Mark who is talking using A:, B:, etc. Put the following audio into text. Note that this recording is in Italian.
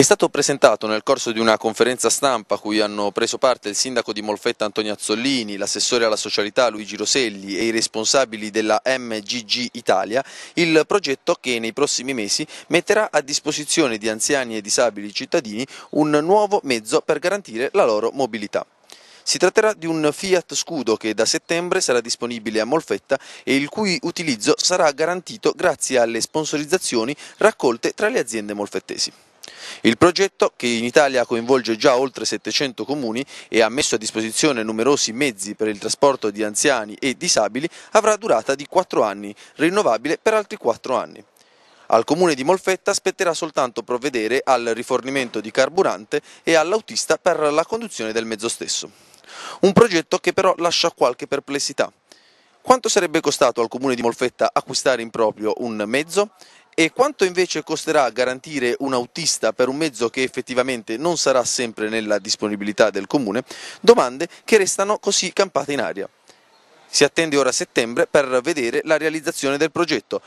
A: È stato presentato nel corso di una conferenza stampa a cui hanno preso parte il sindaco di Molfetta Antonio Azzollini, l'assessore alla socialità Luigi Roselli e i responsabili della MGG Italia, il progetto che nei prossimi mesi metterà a disposizione di anziani e disabili cittadini un nuovo mezzo per garantire la loro mobilità. Si tratterà di un Fiat Scudo che da settembre sarà disponibile a Molfetta e il cui utilizzo sarà garantito grazie alle sponsorizzazioni raccolte tra le aziende molfettesi. Il progetto, che in Italia coinvolge già oltre 700 comuni e ha messo a disposizione numerosi mezzi per il trasporto di anziani e disabili, avrà durata di 4 anni, rinnovabile per altri 4 anni. Al comune di Molfetta spetterà soltanto provvedere al rifornimento di carburante e all'autista per la conduzione del mezzo stesso. Un progetto che però lascia qualche perplessità. Quanto sarebbe costato al comune di Molfetta acquistare in proprio un mezzo? E quanto invece costerà garantire un autista per un mezzo che effettivamente non sarà sempre nella disponibilità del comune? Domande che restano così campate in aria. Si attende ora settembre per vedere la realizzazione del progetto